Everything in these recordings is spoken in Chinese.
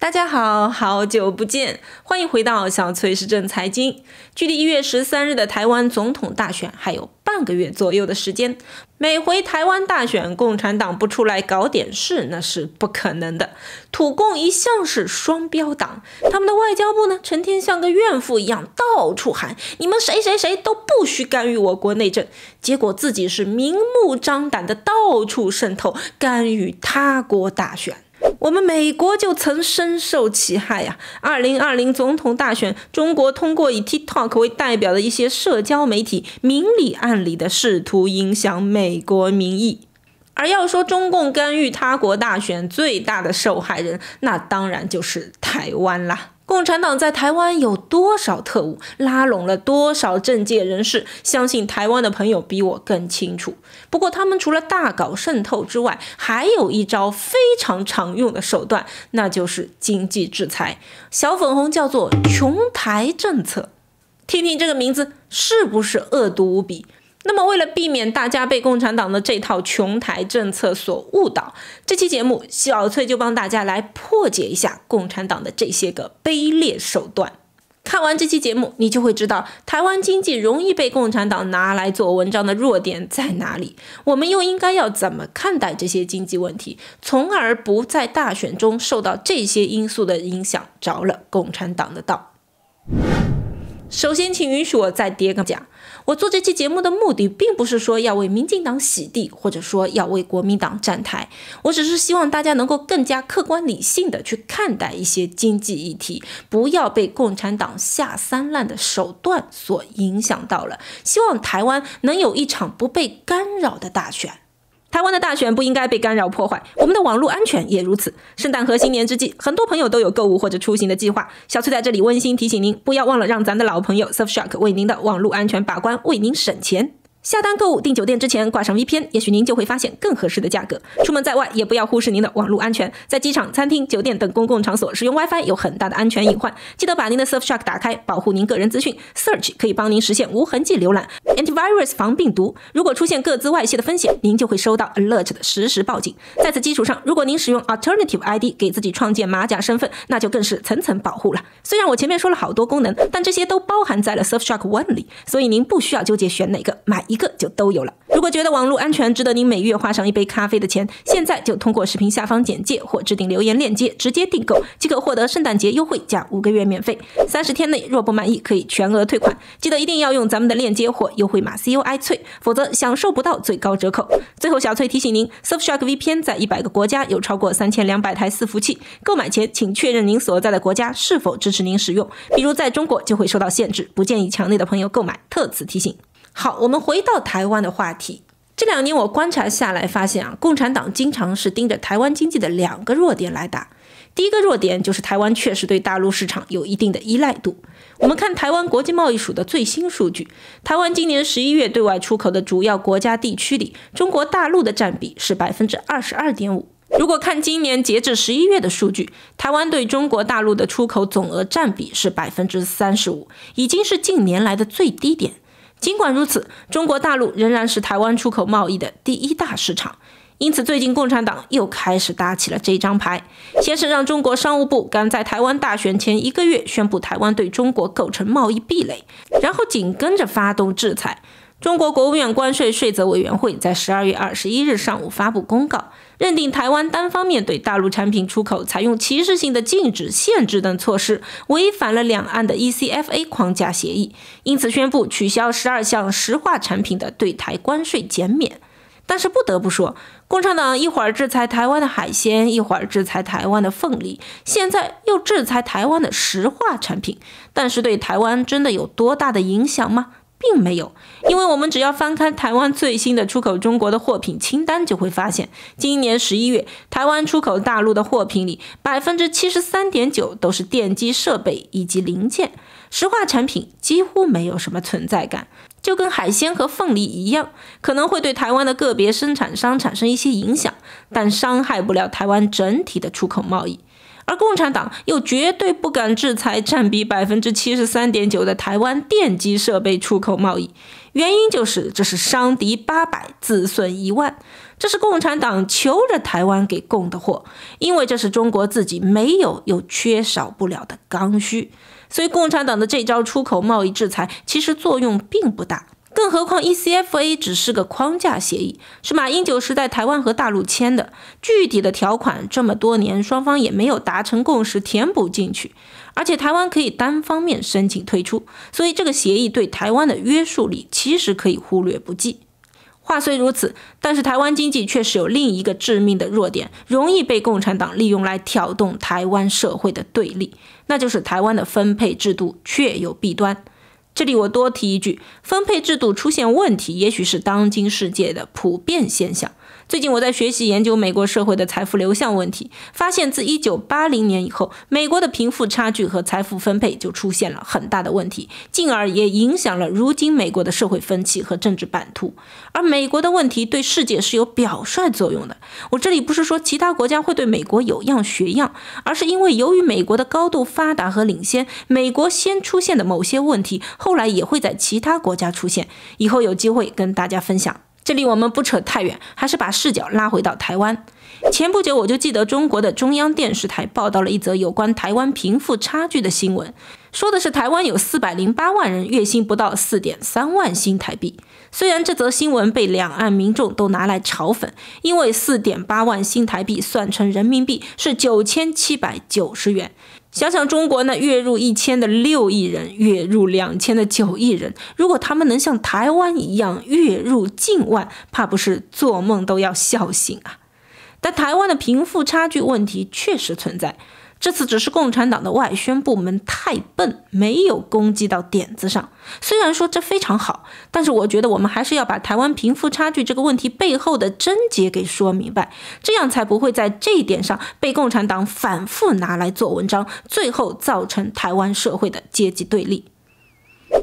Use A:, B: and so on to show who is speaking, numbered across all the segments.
A: 大家好，好久不见，欢迎回到小崔时政财经。距离一月十三日的台湾总统大选还有半个月左右的时间。每回台湾大选，共产党不出来搞点事，那是不可能的。土共一向是双标党，他们的外交部呢，成天像个怨妇一样，到处喊“你们谁谁谁都不许干预我国内政”，结果自己是明目张胆的到处渗透，干预他国大选。我们美国就曾深受其害呀！二零二零总统大选，中国通过以 TikTok 为代表的一些社交媒体，明里暗里的试图影响美国民意。而要说中共干预他国大选最大的受害人，那当然就是台湾啦。共产党在台湾有多少特务，拉拢了多少政界人士？相信台湾的朋友比我更清楚。不过，他们除了大搞渗透之外，还有一招非常常用的手段，那就是经济制裁。小粉红叫做“琼台政策”，听听这个名字是不是恶毒无比？那么，为了避免大家被共产党的这套“穷台”政策所误导，这期节目小翠就帮大家来破解一下共产党的这些个卑劣手段。看完这期节目，你就会知道台湾经济容易被共产党拿来做文章的弱点在哪里，我们又应该要怎么看待这些经济问题，从而不在大选中受到这些因素的影响着了共产党的道。首先，请允许我再叠个甲。我做这期节目的目的，并不是说要为民进党洗地，或者说要为国民党站台。我只是希望大家能够更加客观理性的去看待一些经济议题，不要被共产党下三滥的手段所影响到了。希望台湾能有一场不被干扰的大选。台湾的大选不应该被干扰破坏，我们的网络安全也如此。圣诞和新年之际，很多朋友都有购物或者出行的计划。小崔在这里温馨提醒您，不要忘了让咱的老朋友 Surfshark 为您的网络安全把关，为您省钱。下单购物订酒店之前挂上 VPN，也许您就会发现更合适的价格。出门在外也不要忽视您的网络安全，在机场、餐厅、酒店等公共场所使用 WiFi 有很大的安全隐患。记得把您的 Surfshark 打开，保护您个人资讯。Search 可以帮您实现无痕迹浏览，Anti-virus 防病毒。如果出现各自外泄的风险，您就会收到 Alert 的实时报警。在此基础上，如果您使用 Alternative ID 给自己创建马甲身份，那就更是层层保护了。虽然我前面说了好多功能，但这些都包含在了 Surfshark One 里，所以您不需要纠结选哪个买。一个就都有了。如果觉得网络安全值得您每月花上一杯咖啡的钱，现在就通过视频下方简介或置顶留言链接直接订购，即可获得圣诞节优惠加五个月免费。三十天内若不满意可以全额退款。记得一定要用咱们的链接或优惠码 CUI 翠，否则享受不到最高折扣。最后，小翠提醒您，Surfshark VPN 在一百个国家有超过三千两百台伺服器。购买前请确认您所在的国家是否支持您使用，比如在中国就会受到限制，不建议墙内的朋友购买，特此提醒。好，我们回到台湾的话题。这两年我观察下来，发现啊，共产党经常是盯着台湾经济的两个弱点来打。第一个弱点就是台湾确实对大陆市场有一定的依赖度。我们看台湾国际贸易署的最新数据，台湾今年十一月对外出口的主要国家地区里，中国大陆的占比是百分之二十二点五。如果看今年截至十一月的数据，台湾对中国大陆的出口总额占比是百分之三十五，已经是近年来的最低点。尽管如此，中国大陆仍然是台湾出口贸易的第一大市场。因此，最近共产党又开始打起了这张牌，先是让中国商务部赶在台湾大选前一个月宣布台湾对中国构成贸易壁垒，然后紧跟着发动制裁。中国国务院关税税则委员会在十二月二十一日上午发布公告，认定台湾单方面对大陆产品出口采用歧视性的禁止、限制等措施，违反了两岸的 ECFA 框架协议，因此宣布取消十二项石化产品的对台关税减免。但是不得不说，共产党一会儿制裁台湾的海鲜，一会儿制裁台湾的凤梨，现在又制裁台湾的石化产品，但是对台湾真的有多大的影响吗？并没有，因为我们只要翻开台湾最新的出口中国的货品清单，就会发现，今年十一月，台湾出口大陆的货品里，百分之七十三点九都是电机设备以及零件，石化产品几乎没有什么存在感，就跟海鲜和凤梨一样，可能会对台湾的个别生产商产生一些影响，但伤害不了台湾整体的出口贸易。而共产党又绝对不敢制裁占比百分之七十三点九的台湾电机设备出口贸易，原因就是这是伤敌八百，自损一万。这是共产党求着台湾给供的货，因为这是中国自己没有又缺少不了的刚需，所以共产党的这招出口贸易制裁其实作用并不大。更何况，ECFA 只是个框架协议，是马英九时代台湾和大陆签的，具体的条款这么多年双方也没有达成共识填补进去，而且台湾可以单方面申请退出，所以这个协议对台湾的约束力其实可以忽略不计。话虽如此，但是台湾经济确实有另一个致命的弱点，容易被共产党利用来挑动台湾社会的对立，那就是台湾的分配制度确有弊端。这里我多提一句，分配制度出现问题，也许是当今世界的普遍现象。最近我在学习研究美国社会的财富流向问题，发现自一九八零年以后，美国的贫富差距和财富分配就出现了很大的问题，进而也影响了如今美国的社会风气和政治版图。而美国的问题对世界是有表率作用的。我这里不是说其他国家会对美国有样学样，而是因为由于美国的高度发达和领先，美国先出现的某些问题，后来也会在其他国家出现。以后有机会跟大家分享。这里我们不扯太远，还是把视角拉回到台湾。前不久，我就记得中国的中央电视台报道了一则有关台湾贫富差距的新闻，说的是台湾有四百零八万人月薪不到四点三万新台币。虽然这则新闻被两岸民众都拿来嘲讽，因为四点八万新台币算成人民币是九千七百九十元。想想中国那月入一千的六亿人，月入两千的九亿人，如果他们能像台湾一样月入近万，怕不是做梦都要笑醒啊！但台湾的贫富差距问题确实存在。这次只是共产党的外宣部门太笨，没有攻击到点子上。虽然说这非常好，但是我觉得我们还是要把台湾贫富差距这个问题背后的症结给说明白，这样才不会在这一点上被共产党反复拿来做文章，最后造成台湾社会的阶级对立。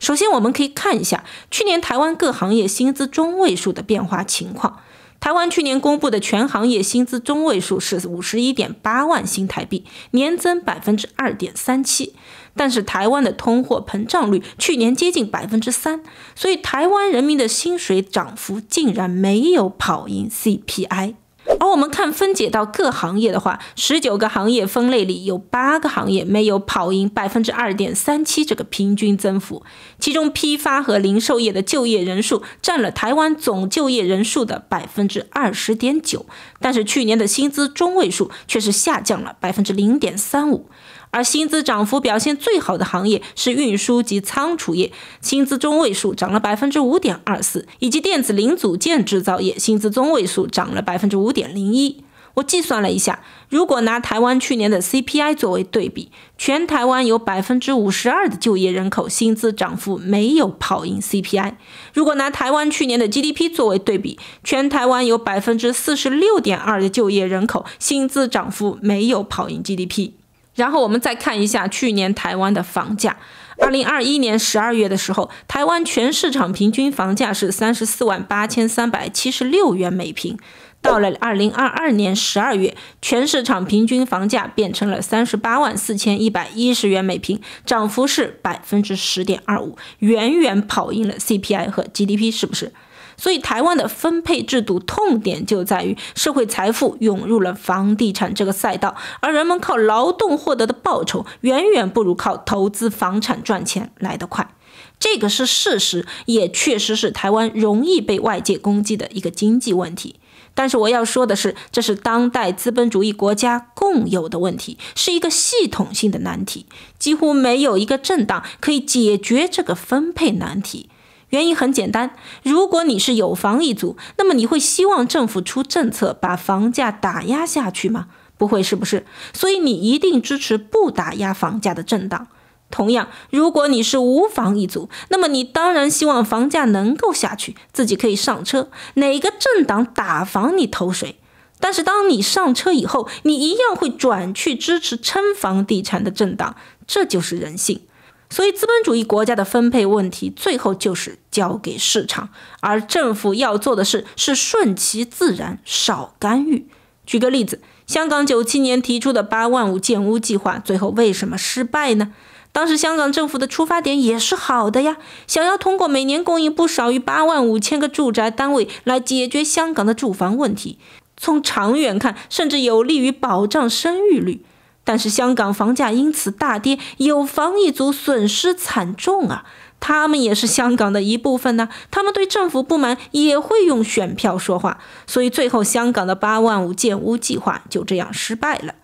A: 首先，我们可以看一下去年台湾各行业薪资中位数的变化情况。台湾去年公布的全行业薪资中位数是五十一点八万新台币，年增百分之二点三七。但是台湾的通货膨胀率去年接近百分之三，所以台湾人民的薪水涨幅竟然没有跑赢 CPI。而我们看分解到各行业的话，十九个行业分类里有八个行业没有跑赢百分之二点三七这个平均增幅。其中批发和零售业的就业人数占了台湾总就业人数的百分之二十点九，但是去年的薪资中位数却是下降了百分之零点三五。而薪资涨幅表现最好的行业是运输及仓储业，薪资中位数涨了百分之五点二四，以及电子零组件制造业薪资中位数涨了百分之五点零一。我计算了一下，如果拿台湾去年的 CPI 作为对比，全台湾有百分之五十二的就业人口薪资涨幅没有跑赢 CPI；如果拿台湾去年的 GDP 作为对比，全台湾有百分之四十六点二的就业人口薪资涨幅没有跑赢 GDP。然后我们再看一下去年台湾的房价。二零二一年十二月的时候，台湾全市场平均房价是三十四万八千三百七十六元每平。到了二零二二年十二月，全市场平均房价变成了三十八万四千一百一十元每平，涨幅是百分之十点二五，远远跑赢了 CPI 和 GDP，是不是？所以，台湾的分配制度痛点就在于社会财富涌入了房地产这个赛道，而人们靠劳动获得的报酬远远不如靠投资房产赚钱来得快。这个是事实，也确实是台湾容易被外界攻击的一个经济问题。但是我要说的是，这是当代资本主义国家共有的问题，是一个系统性的难题，几乎没有一个政党可以解决这个分配难题。原因很简单，如果你是有房一族，那么你会希望政府出政策把房价打压下去吗？不会，是不是？所以你一定支持不打压房价的政党。同样，如果你是无房一族，那么你当然希望房价能够下去，自己可以上车。哪个政党打房，你投谁？但是当你上车以后，你一样会转去支持撑房地产的政党，这就是人性。所以，资本主义国家的分配问题，最后就是交给市场，而政府要做的事是顺其自然，少干预。举个例子，香港九七年提出的八万五建屋计划，最后为什么失败呢？当时香港政府的出发点也是好的呀，想要通过每年供应不少于八万五千个住宅单位来解决香港的住房问题，从长远看，甚至有利于保障生育率。但是香港房价因此大跌，有房一族损失惨重啊！他们也是香港的一部分呢，他们对政府不满也会用选票说话，所以最后香港的八万五建屋计划就这样失败了。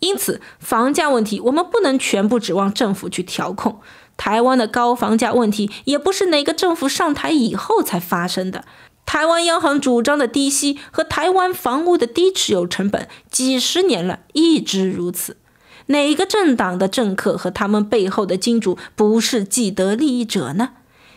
A: 因此，房价问题我们不能全部指望政府去调控。台湾的高房价问题也不是哪个政府上台以后才发生的。台湾央行主张的低息和台湾房屋的低持有成本，几十年了，一直如此。哪个政党的政客和他们背后的金主不是既得利益者呢？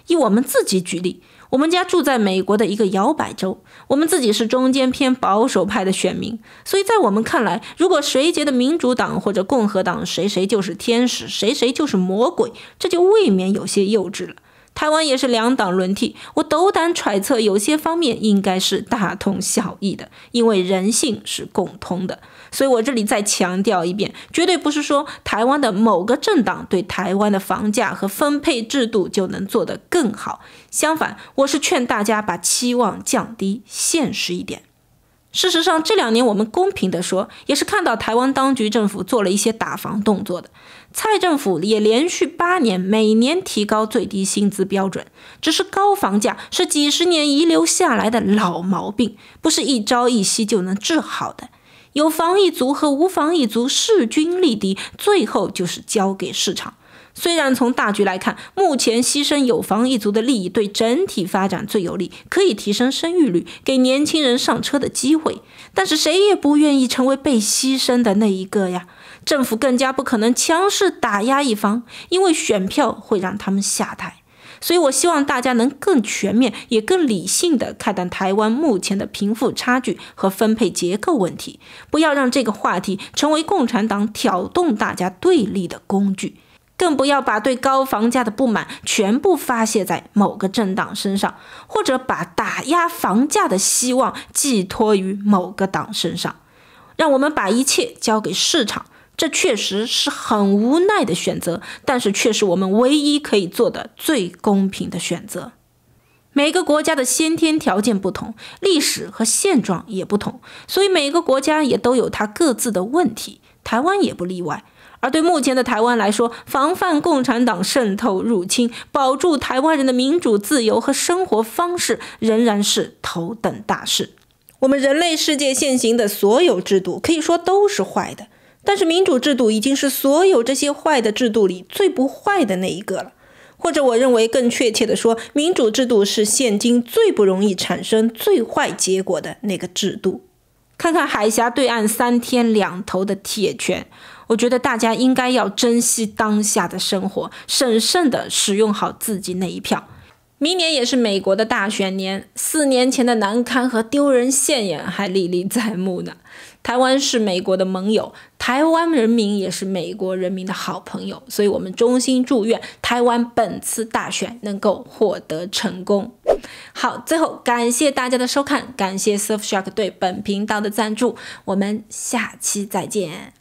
A: 以我们自己举例，我们家住在美国的一个摇摆州，我们自己是中间偏保守派的选民，所以在我们看来，如果谁觉得民主党或者共和党谁谁就是天使，谁谁就是魔鬼，这就未免有些幼稚了。台湾也是两党轮替，我斗胆揣测，有些方面应该是大同小异的，因为人性是共通的。所以我这里再强调一遍，绝对不是说台湾的某个政党对台湾的房价和分配制度就能做得更好。相反，我是劝大家把期望降低，现实一点。事实上，这两年我们公平地说，也是看到台湾当局政府做了一些打房动作的。蔡政府也连续八年每年提高最低薪资标准，只是高房价是几十年遗留下来的老毛病，不是一朝一夕就能治好的。有房一族和无房一族势均力敌，最后就是交给市场。虽然从大局来看，目前牺牲有房一族的利益对整体发展最有利，可以提升生育率，给年轻人上车的机会，但是谁也不愿意成为被牺牲的那一个呀。政府更加不可能强势打压一方，因为选票会让他们下台。所以，我希望大家能更全面也更理性地看待台湾目前的贫富差距和分配结构问题，不要让这个话题成为共产党挑动大家对立的工具，更不要把对高房价的不满全部发泄在某个政党身上，或者把打压房价的希望寄托于某个党身上。让我们把一切交给市场。这确实是很无奈的选择，但是却是我们唯一可以做的最公平的选择。每个国家的先天条件不同，历史和现状也不同，所以每个国家也都有它各自的问题，台湾也不例外。而对目前的台湾来说，防范共产党渗透入侵，保住台湾人的民主自由和生活方式，仍然是头等大事。我们人类世界现行的所有制度，可以说都是坏的。但是民主制度已经是所有这些坏的制度里最不坏的那一个了，或者我认为更确切地说，民主制度是现今最不容易产生最坏结果的那个制度。看看海峡对岸三天两头的铁拳，我觉得大家应该要珍惜当下的生活，审慎地使用好自己那一票。明年也是美国的大选年，四年前的难堪和丢人现眼还历历在目呢。台湾是美国的盟友，台湾人民也是美国人民的好朋友，所以我们衷心祝愿台湾本次大选能够获得成功。好，最后感谢大家的收看，感谢 Surfshark 对本频道的赞助，我们下期再见。